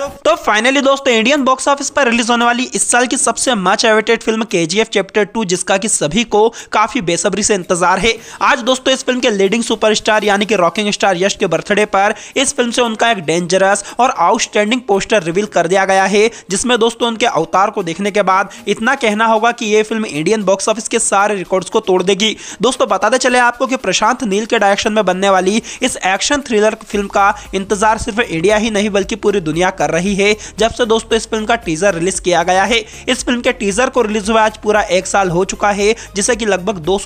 तो तो फाइनली दोस्तों इंडियन बॉक्स ऑफिस पर रिलीज होने वाली इस साल की सबसे much awaited film K chapter two जिसका कि सभी को काफी बेसब्री से इंतजार है आज दोस्तों इस फिल्म के लीडिंग सुपरस्टार यानी कि रॉकिंग स्टार यश के बर्थडे पर इस फिल्म से उनका एक डेंजरस और आउटस्टैंडिंग पोस्टर रिवील कर दिया गया है जिसमें दोस्तों उनके अवतार को देखने के बाद इतना कहना होगा कि ये फिल्म इंडियन बॉक्स ऑफिस के सारे रिकॉर्ड को तोड़ देगी दोस्तों बताते चले आपको कि प्रशांत नील के डायरेक्शन में बनने वाली इस एक्शन थ्रिलर फिल्म का इंतजार सिर्फ इंडिया ही नहीं बल्कि पूरी दुनिया कर कर रही है जब से दोस्तों इस फिल्म का टीजर रिलीज किया गया है इस फिल्म के टीजर को रिलीज हुआ आज पूरा एक साल हो चुका है जिसे की लगभग दो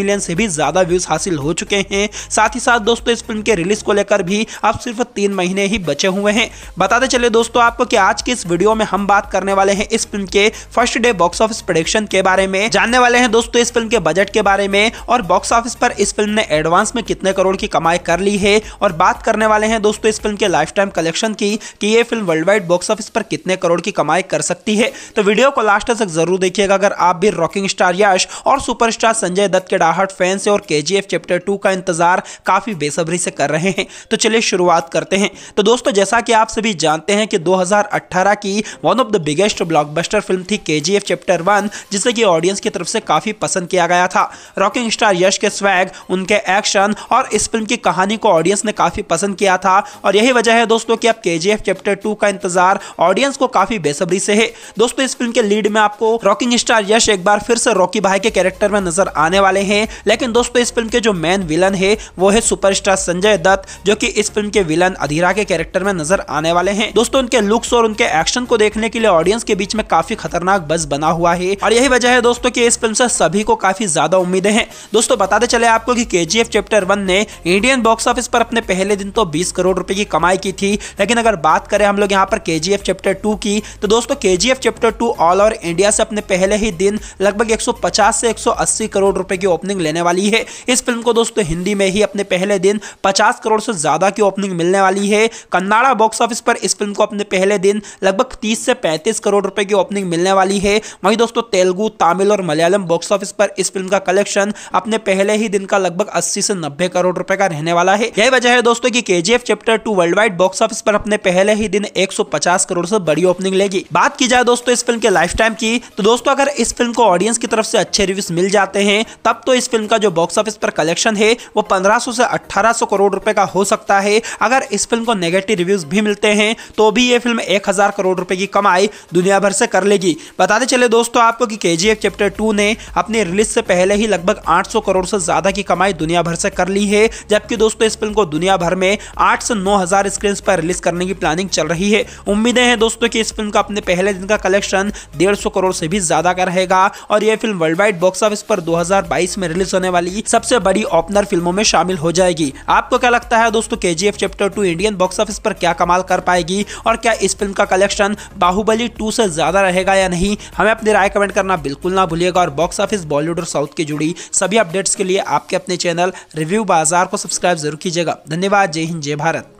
मिलियन से भी ज्यादा व्यूज हासिल हो चुके हैं साथ ही साथ दोस्तों इस फिल्म के रिलीज को लेकर भी अब सिर्फ तीन महीने ही बचे हुए हैं बताते चले दोस्तों आपको कि आज के इस वीडियो में हम बात करने वाले हैं इस फिल्म के first day box office production के बारे में जानने वाले हैं दोस्तों इस फिल्म के बजट के बारे में और बॉक्स ऑफिस पर इस फिल्म ने एडवांस में कितने करोड़ की कमाई कर ली है और बात करने वाले हैं दोस्तों इस फिल्म के लाइफ टाइम कलेक्शन की कि ये film worldwide box office पर कितने करोड़ की कमाई कर सकती है तो वीडियो को लास्ट तक जरूर देखिएगा अगर आप भी रॉकिंग स्टार यश और सुपरस्टार संजय दत्त के डाहट फैंस और के चैप्टर टू का इंतजार काफी बेसब्री से कर रहे हैं तो चलिए शुरुआत करते हैं तो दोस्तों जैसा कि आप सभी जानते हैं कि 2018 की one of the biggest blockbuster film थी के चैप्टर वन जिसे कि ऑडियंस की तरफ से काफी पसंद किया गया था रॉकिंग स्टार यश के स्वैग उनके एक्शन और इस फिल्म की कहानी को ऑडियंस ने काफी पसंद किया था और यही वजह है दोस्तों कि अब के चैप्टर टू का इंतजार ऑडियंस को काफी बेसब्री से है दोस्तों इस फिल्म के लीड में आपको रॉकिंग स्टार यश एक बार फिर से रॉकी भाई के कैरेक्टर में नजर आने वाले हैं लेकिन दोस्तों इस फिल्म के जो मेन विलन है वो है सुपरस्टार संजय दत्त जो कि इस फिल्म के विलन अधीरा के कैरेक्टर में नजर आने वाले हैं दोस्तों उनके लुक्स और उनके एक्शन को देखने के लिए ऑडियंस के बीच में काफी खतरनाक बस बना हुआ है और यही वजह है दोस्तों की इस फिल्म से सभी को काफी ज्यादा उम्मीदें हैं दोस्तों बताते चले आपको की के चैप्टर वन ने इंडियन बॉक्स ऑफिस पर अपने पहले दिन तो बीस करोड़ रुपए की कमाई की थी लेकिन अगर बात करें हम लोग यहाँ पर के चैप्टर टू की तो दोस्तों K chapter two all over India से अपने पहले ही दिन लगभग 150 से 180 करोड़ रुपए की ओपनिंग लेने वाली है इस फिल्म को दोस्तों हिंदी में ही अपने पहले दिन 50 करोड़ से ज़्यादा की ओपनिंग मिलने वाली है कन्नाड़ा बॉक्स ऑफिस पर इस फिल्म को अपने पहले दिन लगभग 30 से 35 करोड़ रुपए की ओपनिंग मिलने वाली है वहीं दोस्तों तेलुगु तमिल और मलयालम बॉक्स ऑफिस पर इस फिल्म का कलेक्शन अपने पहले ही दिन का लगभग अस्सी से नब्बे करोड़ रुपए का रहने वाला है यही वजह है दोस्तों की K chapter two worldwide box office पर अपने पहले ही दिन में 150 करोड़ से बड़ी ओपनिंग लेगी बात की जाए दोस्तों इस फिल्म के लाइफ टाइम की तो दोस्तों अगर इस फिल्म को ऑडियंस की तरफ से अच्छे रिव्यूज मिल जाते हैं तब तो इस फिल्म का जो बॉक्स ऑफिस पर कलेक्शन है वो 1500 से अठारह करोड़ रुपए का हो सकता है अगर इस फिल्म को नेगेटिव रिव्यूज भी मिलते हैं तो भी ये फिल्म 1000 करोड़ रुपए की कमाई दुनिया भर से कर लेगी बताते चले दोस्तों आपको कि के चैप्टर टू ने अपने रिलीज से पहले ही लगभग 800 करोड़ से ज्यादा की कमाई दुनिया भर से कर ली है जबकि दोस्तों इस फिल्म को दुनिया भर में आठ से नौ हजार स्क्रीन पर रिलीज करने की प्लानिंग चल रही रही है उम्मीदें हैं दोस्तों कि इस फिल्म का अपने पहले दिन का कलेक्शन डेढ़ करोड़ से भी ज्यादा का रहेगा और यह film worldwide box office पर 2022 में रिलीज होने वाली सबसे बड़ी ओपनर फिल्मों में शामिल हो जाएगी आपको क्या लगता है दोस्तों K chapter two Indian box office पर क्या कमाल कर पाएगी और क्या इस फिल्म का कलेक्शन बाहुबली टू से ज्यादा रहेगा या नहीं हमें अपनी राय कमेंट करना बिल्कुल ना भूलिएगा और बॉक्स ऑफिस बॉलीवुड और साउथ की जुड़ी सभी अपडेट्स के लिए आपके अपने चैनल रिव्यू बाजार को सब्सक्राइब जरूर कीजिएगा धन्यवाद जय हिंद जय भारत